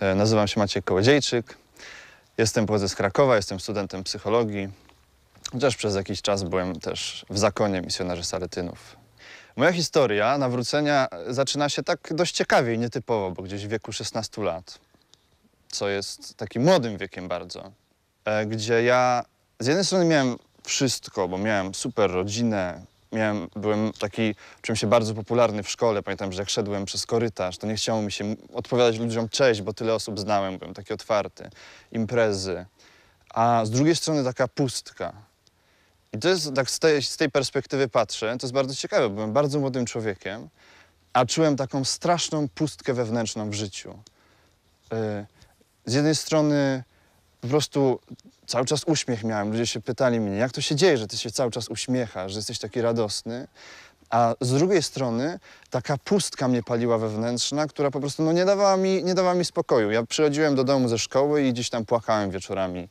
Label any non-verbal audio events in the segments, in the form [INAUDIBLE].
E, nazywam się Maciek Kołodziejczyk. Jestem pochodzę z Krakowa, jestem studentem psychologii. Chociaż przez jakiś czas byłem też w zakonie misjonarzy saretynów. Moja historia nawrócenia zaczyna się tak dość ciekawie i nietypowo, bo gdzieś w wieku 16 lat, co jest takim młodym wiekiem bardzo, e, gdzie ja z jednej strony miałem wszystko, bo miałem super rodzinę, miałem, byłem taki, czym się bardzo popularny w szkole. Pamiętam, że jak szedłem przez korytarz, to nie chciało mi się odpowiadać ludziom cześć, bo tyle osób znałem, byłem taki otwarty. Imprezy. A z drugiej strony taka pustka. I to jest, tak z tej, z tej perspektywy patrzę, to jest bardzo ciekawe. Byłem bardzo młodym człowiekiem, a czułem taką straszną pustkę wewnętrzną w życiu. Y, z jednej strony po prostu cały czas uśmiech miałem. Ludzie się pytali mnie, jak to się dzieje, że ty się cały czas uśmiechasz, że jesteś taki radosny. A z drugiej strony taka pustka mnie paliła wewnętrzna, która po prostu no, nie, dawała mi, nie dawała mi spokoju. Ja przychodziłem do domu ze szkoły i gdzieś tam płakałem wieczorami.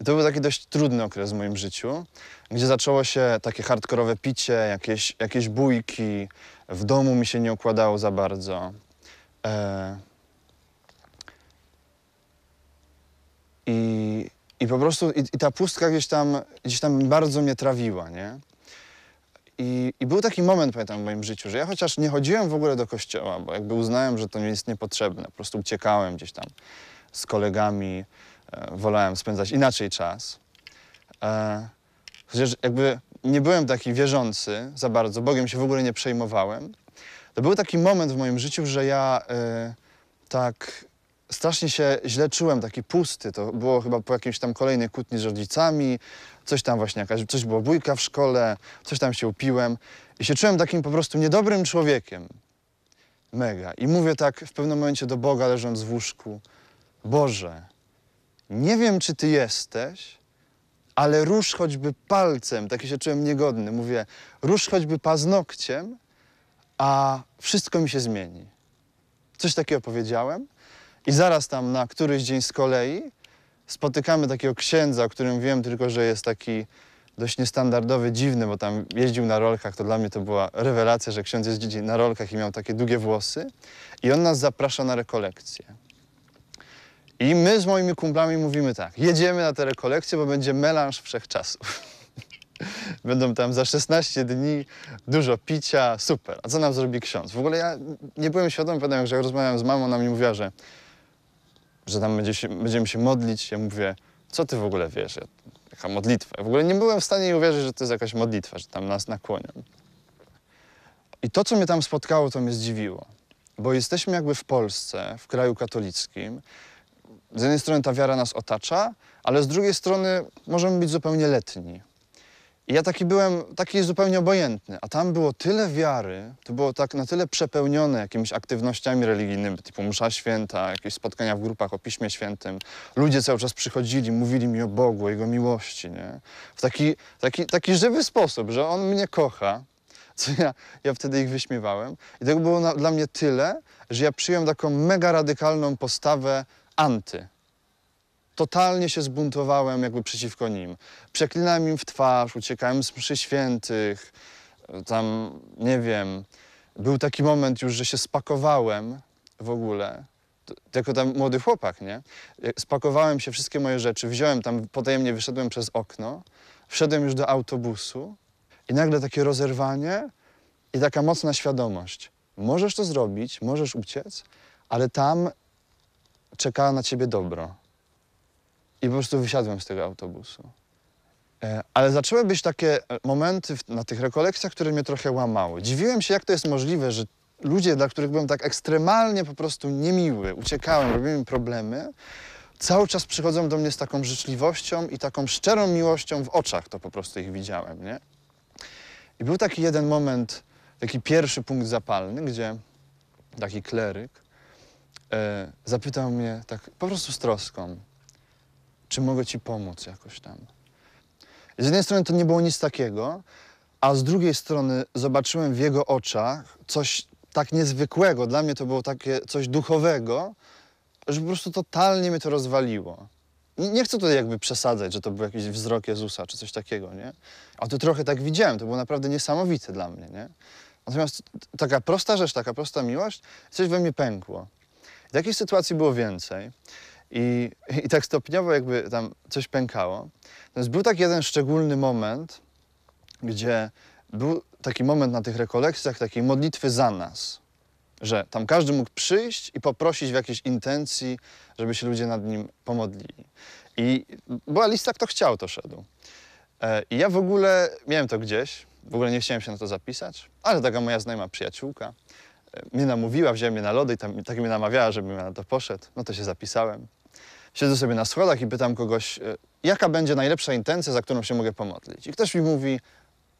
I to był taki dość trudny okres w moim życiu, gdzie zaczęło się takie hardkorowe picie, jakieś, jakieś bójki. W domu mi się nie układało za bardzo. E... I i po prostu i, i ta pustka gdzieś tam, gdzieś tam bardzo mnie trawiła, nie? I, I, był taki moment, pamiętam, w moim życiu, że ja chociaż nie chodziłem w ogóle do kościoła, bo jakby uznałem, że to nie jest niepotrzebne. Po prostu uciekałem gdzieś tam z kolegami, e, wolałem spędzać inaczej czas. E, chociaż jakby nie byłem taki wierzący za bardzo, Bogiem się w ogóle nie przejmowałem. To był taki moment w moim życiu, że ja e, tak strasznie się źle czułem, taki pusty. To było chyba po jakiejś tam kolejnej kłótni z rodzicami, coś tam właśnie jakaś, coś było bójka w szkole, coś tam się upiłem i się czułem takim po prostu niedobrym człowiekiem. Mega. I mówię tak w pewnym momencie do Boga, leżąc w łóżku: Boże, nie wiem, czy Ty jesteś, ale rusz choćby palcem, taki się czułem niegodny. Mówię, rusz choćby paznokciem, a wszystko mi się zmieni. Coś takiego powiedziałem. I zaraz tam na któryś dzień z kolei spotykamy takiego księdza, o którym wiem tylko, że jest taki dość niestandardowy, dziwny, bo tam jeździł na rolkach. To dla mnie to była rewelacja, że ksiądz jeździ na rolkach i miał takie długie włosy. I on nas zaprasza na rekolekcję. I my z moimi kumplami mówimy tak, jedziemy na te rekolekcje, bo będzie melanż wszechczasów. [LAUGHS] Będą tam za 16 dni, dużo picia, super. A co nam zrobi ksiądz? W ogóle ja nie byłem świadomy, pamiętam, że jak rozmawiałem z mamą, ona mi mówiła, że że tam będzie się, będziemy się modlić. Ja mówię, co ty w ogóle wiesz? Ja, taka modlitwa. Ja w ogóle nie byłem w stanie uwierzyć, że to jest jakaś modlitwa, że tam nas nakłonią. I to, co mnie tam spotkało, to mnie zdziwiło. Bo jesteśmy jakby w Polsce, w kraju katolickim. Z jednej strony ta wiara nas otacza, ale z drugiej strony możemy być zupełnie letni. I ja taki byłem, taki zupełnie obojętny, a tam było tyle wiary, to było tak na tyle przepełnione jakimiś aktywnościami religijnymi, typu msza święta, jakieś spotkania w grupach o Piśmie Świętym. Ludzie cały czas przychodzili, mówili mi o Bogu, o Jego miłości, nie? W taki, taki, taki żywy sposób, że On mnie kocha, co ja, ja wtedy ich wyśmiewałem. I tego było na, dla mnie tyle, że ja przyjąłem taką mega radykalną postawę anty totalnie się zbuntowałem jakby przeciwko nim. Przeklinałem im w twarz, uciekałem z mszy świętych, tam, nie wiem, był taki moment już, że się spakowałem w ogóle, jako tam młody chłopak, nie? Spakowałem się, wszystkie moje rzeczy, wziąłem tam, potajemnie wyszedłem przez okno, wszedłem już do autobusu i nagle takie rozerwanie i taka mocna świadomość. Możesz to zrobić, możesz uciec, ale tam czeka na ciebie dobro. I po prostu wysiadłem z tego autobusu. E, ale zaczęły być takie momenty na tych rekolekcjach, które mnie trochę łamały. Dziwiłem się, jak to jest możliwe, że ludzie, dla których byłem tak ekstremalnie po prostu niemiły, uciekałem, robiłem im problemy, cały czas przychodzą do mnie z taką życzliwością i taką szczerą miłością w oczach, to po prostu ich widziałem, nie? I był taki jeden moment, taki pierwszy punkt zapalny, gdzie taki kleryk e, zapytał mnie tak po prostu z troską, czy mogę ci pomóc jakoś tam. Z jednej strony to nie było nic takiego, a z drugiej strony zobaczyłem w jego oczach coś tak niezwykłego, dla mnie to było takie coś duchowego, że po prostu totalnie mnie to rozwaliło. Nie chcę tutaj jakby przesadzać, że to był jakiś wzrok Jezusa czy coś takiego, nie? A to trochę tak widziałem, to było naprawdę niesamowite dla mnie, nie? Natomiast taka prosta rzecz, taka prosta miłość, coś we mnie pękło. W jakiej sytuacji było więcej? I, I tak stopniowo jakby tam coś pękało. Natomiast był taki jeden szczególny moment, gdzie był taki moment na tych rekolekcjach takiej modlitwy za nas, że tam każdy mógł przyjść i poprosić w jakiejś intencji, żeby się ludzie nad nim pomodlili. I była lista, kto chciał, to szedł. E, I ja w ogóle miałem to gdzieś, w ogóle nie chciałem się na to zapisać, ale taka moja znajoma przyjaciółka e, mnie namówiła, wzięła mnie na lody i tam, tak mnie namawiała, żebym na to poszedł. No to się zapisałem siedzę sobie na schodach i pytam kogoś, e, jaka będzie najlepsza intencja, za którą się mogę pomodlić. I ktoś mi mówi,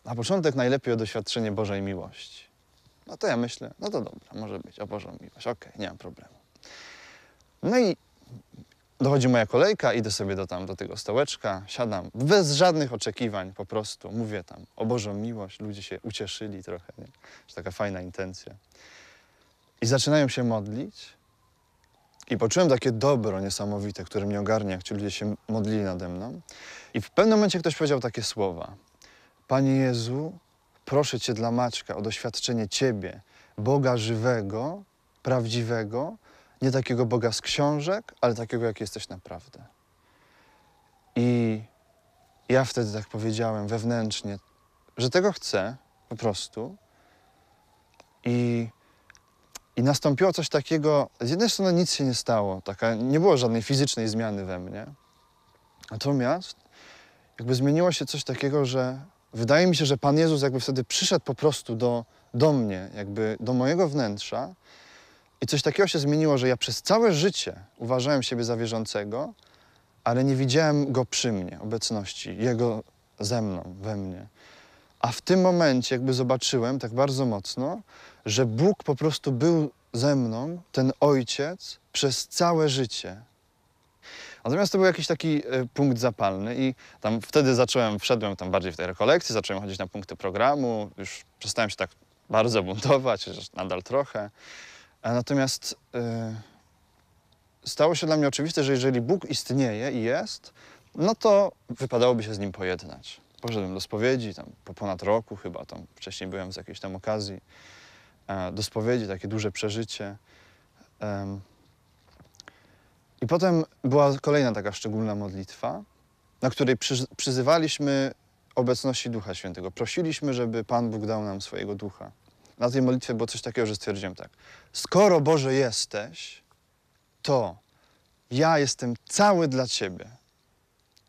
na początek najlepiej o doświadczenie Bożej miłości. No to ja myślę, no to dobra, może być o Bożą miłość, okej, okay, nie mam problemu. No i dochodzi moja kolejka, idę sobie do tam, do tego stołeczka, siadam, bez żadnych oczekiwań po prostu, mówię tam o Bożą miłość, ludzie się ucieszyli trochę, nie? taka fajna intencja. I zaczynają się modlić i poczułem takie dobro niesamowite, które mnie ogarnia, jak ci ludzie się modlili nade mną. I w pewnym momencie ktoś powiedział takie słowa. Panie Jezu, proszę Cię dla Maćka o doświadczenie Ciebie, Boga żywego, prawdziwego, nie takiego Boga z książek, ale takiego, jak jesteś naprawdę. I ja wtedy tak powiedziałem wewnętrznie, że tego chcę po prostu. I i nastąpiło coś takiego, z jednej strony nic się nie stało, taka, nie było żadnej fizycznej zmiany we mnie. Natomiast jakby zmieniło się coś takiego, że wydaje mi się, że Pan Jezus jakby wtedy przyszedł po prostu do, do mnie, jakby do mojego wnętrza i coś takiego się zmieniło, że ja przez całe życie uważałem siebie za wierzącego, ale nie widziałem Go przy mnie, obecności, Jego ze mną, we mnie. A w tym momencie jakby zobaczyłem tak bardzo mocno, że Bóg po prostu był ze mną, ten ojciec, przez całe życie. Natomiast to był jakiś taki e, punkt zapalny i tam wtedy zacząłem, wszedłem tam bardziej w tej rekolekcji, zacząłem chodzić na punkty programu, już przestałem się tak bardzo buntować, nadal trochę. E, natomiast yy, stało się dla mnie oczywiste, że jeżeli Bóg istnieje i jest, no to wypadałoby się z Nim pojednać. Poszedłem do spowiedzi, tam po ponad roku chyba, tam wcześniej byłem z jakiejś tam okazji. E, do spowiedzi, takie duże przeżycie. I potem była kolejna taka szczególna modlitwa, na której przyzywaliśmy obecności Ducha Świętego. Prosiliśmy, żeby Pan Bóg dał nam swojego Ducha. Na tej modlitwie było coś takiego, że stwierdziłem tak. Skoro Boże jesteś, to ja jestem cały dla Ciebie.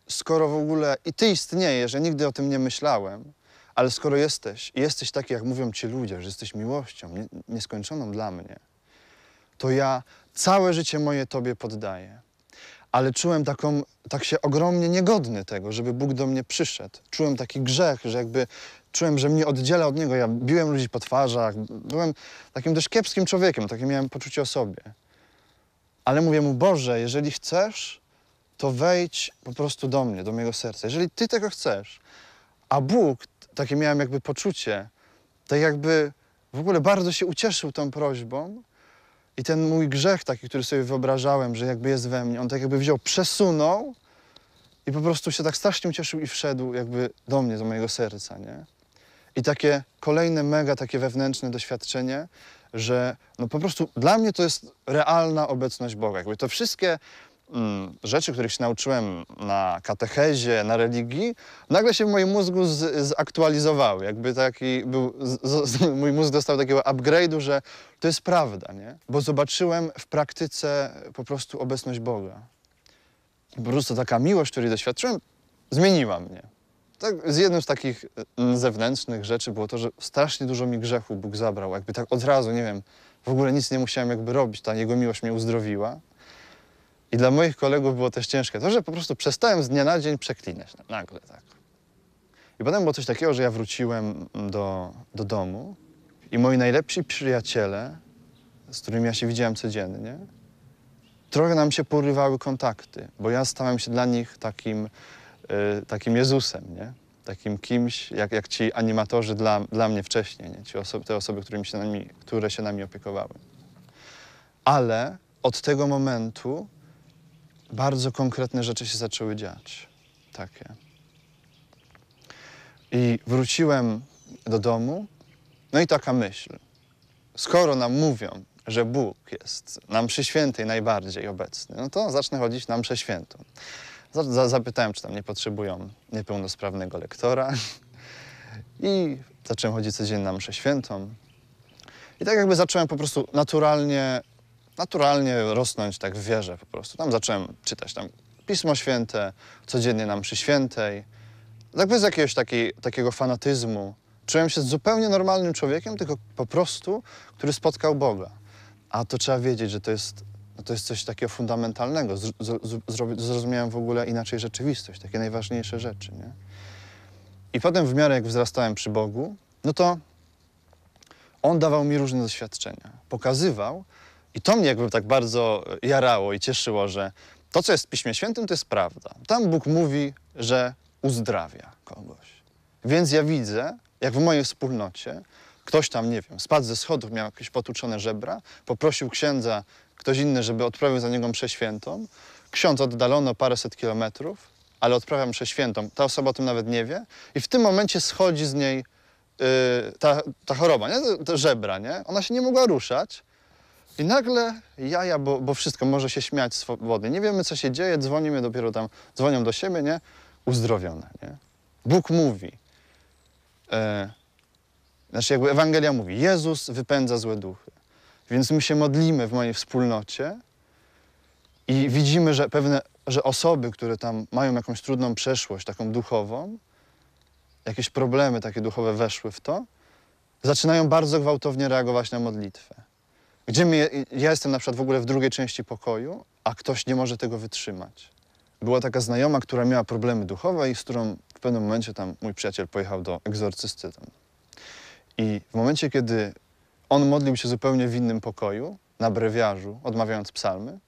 Skoro w ogóle i Ty istniejesz, że nigdy o tym nie myślałem, ale skoro jesteś, jesteś taki, jak mówią ci ludzie, że jesteś miłością nie, nieskończoną dla mnie, to ja całe życie moje Tobie poddaję. Ale czułem taką, tak się ogromnie niegodny tego, żeby Bóg do mnie przyszedł. Czułem taki grzech, że jakby czułem, że mnie oddziela od Niego. Ja biłem ludzi po twarzach, byłem takim dość kiepskim człowiekiem, takie miałem poczucie o sobie. Ale mówię Mu, Boże, jeżeli chcesz, to wejdź po prostu do mnie, do mojego serca. Jeżeli Ty tego chcesz, a Bóg takie miałem jakby poczucie, tak jakby w ogóle bardzo się ucieszył tą prośbą i ten mój grzech taki, który sobie wyobrażałem, że jakby jest we mnie, on tak jakby wziął, przesunął i po prostu się tak strasznie ucieszył i wszedł jakby do mnie, do mojego serca, nie? I takie kolejne mega takie wewnętrzne doświadczenie, że no po prostu dla mnie to jest realna obecność Boga. Jakby to wszystkie Mm, rzeczy, których się nauczyłem na katechezie, na religii, nagle się w moim mózgu z, zaktualizowały. Jakby taki był, z, z, mój mózg dostał takiego upgrade'u, że to jest prawda, nie? Bo zobaczyłem w praktyce po prostu obecność Boga. Po prostu taka miłość, której doświadczyłem, zmieniła mnie. Tak, z jedną z takich mm, zewnętrznych rzeczy było to, że strasznie dużo mi grzechu Bóg zabrał. Jakby tak od razu, nie wiem, w ogóle nic nie musiałem jakby robić, ta Jego miłość mnie uzdrowiła. I dla moich kolegów było też ciężkie to, że po prostu przestałem z dnia na dzień przeklinać no, nagle tak. I potem było coś takiego, że ja wróciłem mm, do, do domu i moi najlepsi przyjaciele, z którymi ja się widziałem codziennie, trochę nam się porywały kontakty, bo ja stałem się dla nich takim, y, takim Jezusem, nie? Takim kimś, jak, jak ci animatorzy dla, dla mnie wcześniej, nie? Ci osoby, te osoby, którymi się nami, które się nami opiekowały. Ale od tego momentu bardzo konkretne rzeczy się zaczęły dziać. Takie. I wróciłem do domu, no i taka myśl. Skoro nam mówią, że Bóg jest nam przy świętej najbardziej obecny, no to zacznę chodzić nam mszę świętą. Zapytałem, czy tam nie potrzebują niepełnosprawnego lektora [LAUGHS] i zacząłem chodzić codziennie na mszę świętą. I tak jakby zacząłem po prostu naturalnie naturalnie rosnąć tak w wierze po prostu. Tam zacząłem czytać tam Pismo Święte, codziennie na mszy świętej. Tak bez jakiegoś taki, takiego fanatyzmu. Czułem się zupełnie normalnym człowiekiem, tylko po prostu, który spotkał Boga. A to trzeba wiedzieć, że to jest, no to jest coś takiego fundamentalnego. zrozumiałem w ogóle inaczej rzeczywistość, takie najważniejsze rzeczy. Nie? I potem w miarę jak wzrastałem przy Bogu, no to On dawał mi różne doświadczenia. Pokazywał, i to mnie jakby tak bardzo e, jarało i cieszyło, że to, co jest w Piśmie Świętym, to jest prawda. Tam Bóg mówi, że uzdrawia kogoś. Więc ja widzę, jak w mojej wspólnocie ktoś tam, nie wiem, spadł ze schodów, miał jakieś potuczone żebra, poprosił księdza, ktoś inny, żeby odprawił za niego mszę świętą. Ksiądz oddalono paręset kilometrów, ale odprawia mszę świętą. Ta osoba o tym nawet nie wie i w tym momencie schodzi z niej yy, ta, ta choroba, nie? Te żebra, nie? Ona się nie mogła ruszać, i nagle jaja, bo, bo wszystko może się śmiać swobodnie. Nie wiemy, co się dzieje, dzwonimy dopiero tam, dzwonią do siebie, nie? Uzdrowione, nie? Bóg mówi. E, znaczy jakby Ewangelia mówi, Jezus wypędza złe duchy. Więc my się modlimy w mojej wspólnocie i widzimy, że pewne że osoby, które tam mają jakąś trudną przeszłość, taką duchową, jakieś problemy takie duchowe weszły w to, zaczynają bardzo gwałtownie reagować na modlitwę. Gdzie ja jestem na przykład w ogóle w drugiej części pokoju, a ktoś nie może tego wytrzymać. Była taka znajoma, która miała problemy duchowe i z którą w pewnym momencie tam mój przyjaciel pojechał do egzorcysty. Tam. I w momencie, kiedy on modlił się zupełnie w innym pokoju, na brewiarzu, odmawiając psalmy,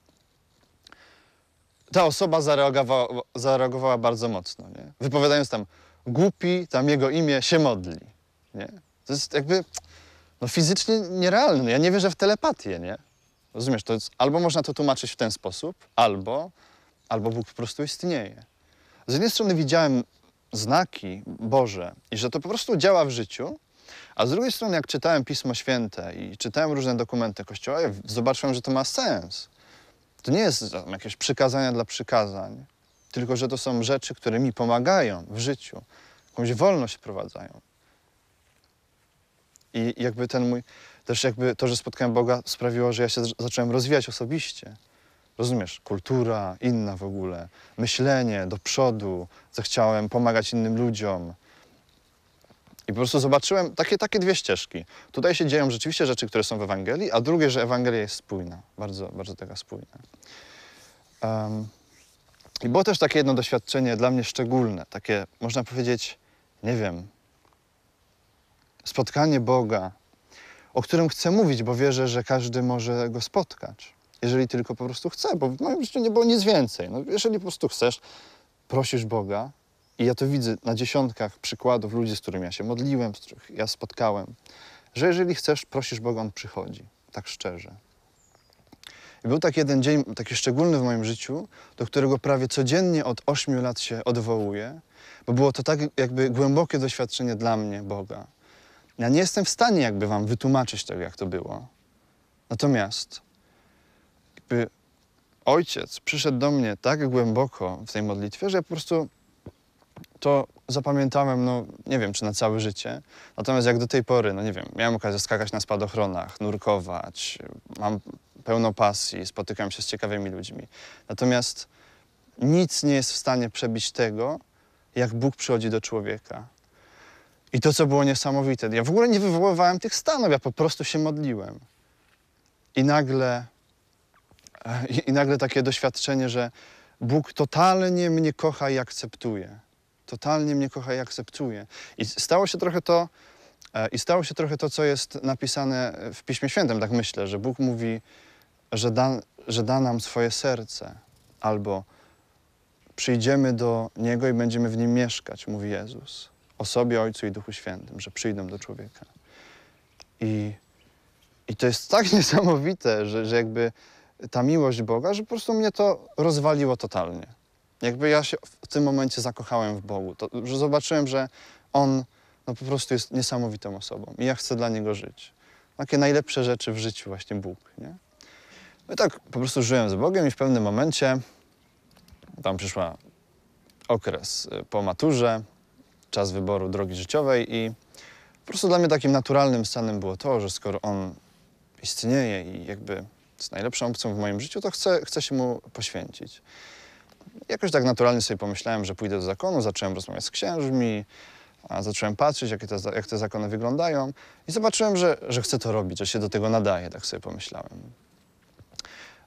ta osoba zareagowała, zareagowała bardzo mocno, nie? wypowiadając tam głupi, tam jego imię się modli. Nie? To jest jakby no fizycznie nierealny. No, ja nie wierzę w telepatię, nie? Rozumiesz, to jest, albo można to tłumaczyć w ten sposób, albo, albo Bóg po prostu istnieje. Z jednej strony widziałem znaki Boże i że to po prostu działa w życiu, a z drugiej strony, jak czytałem Pismo Święte i czytałem różne dokumenty Kościoła, ja zobaczyłem, że to ma sens. To nie jest jakieś przykazania dla przykazań, tylko że to są rzeczy, które mi pomagają w życiu, jakąś wolność wprowadzają. I jakby ten mój, też jakby to, że spotkałem Boga sprawiło, że ja się zacząłem rozwijać osobiście. Rozumiesz? Kultura inna w ogóle, myślenie do przodu, zechciałem pomagać innym ludziom. I po prostu zobaczyłem takie, takie dwie ścieżki. Tutaj się dzieją rzeczywiście rzeczy, które są w Ewangelii, a drugie, że Ewangelia jest spójna, bardzo, bardzo taka spójna. Um, I było też takie jedno doświadczenie dla mnie szczególne, takie można powiedzieć, nie wiem, spotkanie Boga, o którym chcę mówić, bo wierzę, że każdy może go spotkać. Jeżeli tylko po prostu chce, bo w moim życiu nie było nic więcej. No, jeżeli po prostu chcesz, prosisz Boga, i ja to widzę na dziesiątkach przykładów ludzi, z którymi ja się modliłem, z których ja spotkałem, że jeżeli chcesz, prosisz Boga, on przychodzi. Tak szczerze. I był tak jeden dzień, taki szczególny w moim życiu, do którego prawie codziennie od ośmiu lat się odwołuję, bo było to tak jakby głębokie doświadczenie dla mnie Boga. Ja nie jestem w stanie jakby wam wytłumaczyć tego, jak to było. Natomiast jakby ojciec przyszedł do mnie tak głęboko w tej modlitwie, że ja po prostu to zapamiętałem, no nie wiem, czy na całe życie. Natomiast jak do tej pory, no nie wiem, miałem okazję skakać na spadochronach, nurkować, mam pełno pasji, spotykam się z ciekawymi ludźmi. Natomiast nic nie jest w stanie przebić tego, jak Bóg przychodzi do człowieka. I to, co było niesamowite, ja w ogóle nie wywoływałem tych stanów, ja po prostu się modliłem. I nagle, e, i, i nagle takie doświadczenie, że Bóg totalnie mnie kocha i akceptuje. Totalnie mnie kocha i akceptuje. I stało się trochę to, e, i stało się trochę to, co jest napisane w Piśmie Świętym, tak myślę, że Bóg mówi, że da, że da nam swoje serce, albo przyjdziemy do Niego i będziemy w Nim mieszkać, mówi Jezus o sobie, Ojcu i Duchu Świętym, że przyjdą do człowieka. I, i to jest tak [LAUGHS] niesamowite, że, że jakby ta miłość Boga, że po prostu mnie to rozwaliło totalnie. Jakby ja się w tym momencie zakochałem w Bogu, to, że zobaczyłem, że On no, po prostu jest niesamowitą osobą i ja chcę dla Niego żyć. Takie najlepsze rzeczy w życiu właśnie Bóg, nie? No i tak po prostu żyłem z Bogiem i w pewnym momencie tam przyszła okres y, po maturze, czas wyboru drogi życiowej i po prostu dla mnie takim naturalnym stanem było to, że skoro on istnieje i jakby jest najlepszą opcją w moim życiu, to chcę, chcę się mu poświęcić. Jakoś tak naturalnie sobie pomyślałem, że pójdę do zakonu, zacząłem rozmawiać z księżmi, zacząłem patrzeć, jak te, jak te zakony wyglądają i zobaczyłem, że, że chcę to robić, że się do tego nadaje, tak sobie pomyślałem.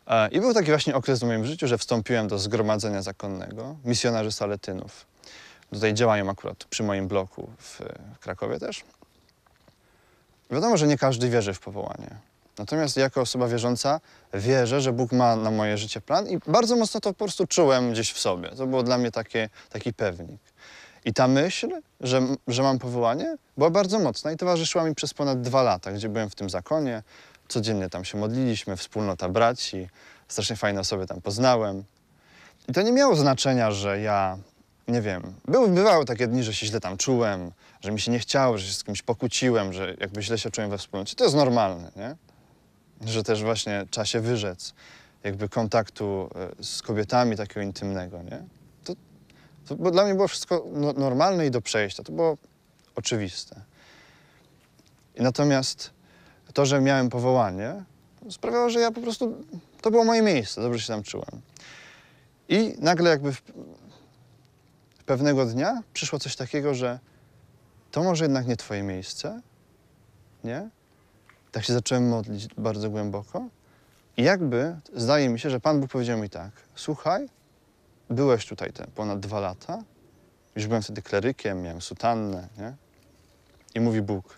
E, I był taki właśnie okres w moim życiu, że wstąpiłem do zgromadzenia zakonnego misjonarzy saletynów. Tutaj działają akurat przy moim bloku w, Krakowie też. Wiadomo, że nie każdy wierzy w powołanie. Natomiast jako osoba wierząca wierzę, że Bóg ma na moje życie plan i bardzo mocno to po prostu czułem gdzieś w sobie. To było dla mnie takie, taki pewnik. I ta myśl, że, że mam powołanie, była bardzo mocna i towarzyszyła mi przez ponad dwa lata, gdzie byłem w tym zakonie. Codziennie tam się modliliśmy, wspólnota braci, strasznie fajne osoby tam poznałem. I to nie miało znaczenia, że ja nie wiem, były, bywały takie dni, że się źle tam czułem, że mi się nie chciało, że się z kimś pokłóciłem, że jakby źle się czułem we wspólnocie. To jest normalne, nie? Że też właśnie trzeba się wyrzec jakby kontaktu e, z kobietami takiego intymnego, nie? To, to dla mnie było wszystko no, normalne i do przejścia. To było oczywiste. I natomiast to, że miałem powołanie, sprawiało, że ja po prostu... To było moje miejsce, dobrze się tam czułem. I nagle jakby pewnego dnia przyszło coś takiego, że to może jednak nie twoje miejsce, nie? Tak się zacząłem modlić bardzo głęboko. I jakby, zdaje mi się, że Pan Bóg powiedział mi tak, słuchaj, byłeś tutaj te ponad dwa lata, już byłem wtedy klerykiem, miałem sutannę, nie? I mówi Bóg,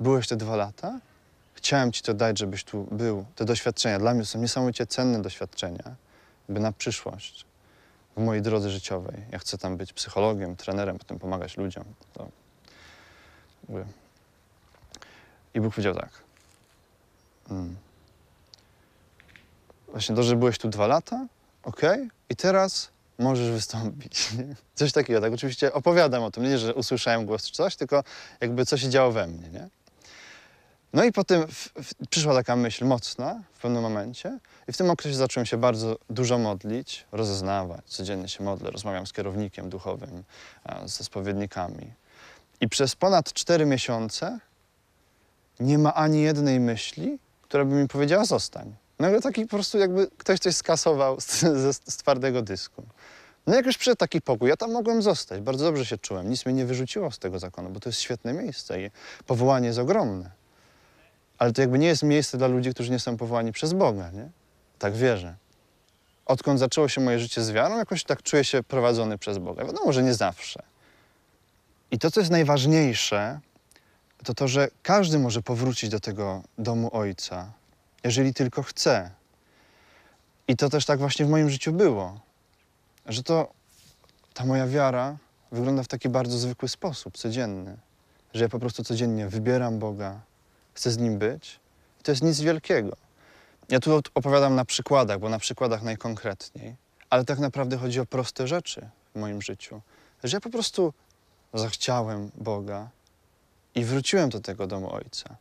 byłeś te dwa lata, chciałem Ci to dać, żebyś tu był. Te doświadczenia dla mnie są niesamowicie cenne doświadczenia, by na przyszłość w mojej drodze życiowej. Ja chcę tam być psychologiem, trenerem, potem pomagać ludziom. To... I Bóg powiedział tak. Mm. Właśnie to, że byłeś tu dwa lata, ok, i teraz możesz wystąpić. [LAUGHS] Coś takiego, tak oczywiście opowiadam o tym, nie, że usłyszałem głos czy coś, tylko jakby co się działo we mnie, nie? No i potem w, w, przyszła taka myśl mocna w pewnym momencie i w tym okresie zacząłem się bardzo dużo modlić, rozeznawać, codziennie się modlę, rozmawiam z kierownikiem duchowym, e, ze spowiednikami. I przez ponad cztery miesiące nie ma ani jednej myśli, która by mi powiedziała zostań. Nagle taki po prostu jakby ktoś coś skasował z, [LAUGHS] z, z twardego dysku. No jak już przyszedł taki pokój, ja tam mogłem zostać, bardzo dobrze się czułem, nic mnie nie wyrzuciło z tego zakonu, bo to jest świetne miejsce i powołanie jest ogromne. Ale to jakby nie jest miejsce dla ludzi, którzy nie są powołani przez Boga, nie? Tak wierzę. Odkąd zaczęło się moje życie z wiarą, jakoś tak czuję się prowadzony przez Boga. No może nie zawsze. I to, co jest najważniejsze, to to, że każdy może powrócić do tego domu Ojca, jeżeli tylko chce. I to też tak właśnie w moim życiu było, że to ta moja wiara wygląda w taki bardzo zwykły sposób, codzienny, że ja po prostu codziennie wybieram Boga, chcę z nim być. I to jest nic wielkiego. Ja tu opowiadam na przykładach, bo na przykładach najkonkretniej, ale tak naprawdę chodzi o proste rzeczy w moim życiu. Że ja po prostu zachciałem Boga i wróciłem do tego domu Ojca.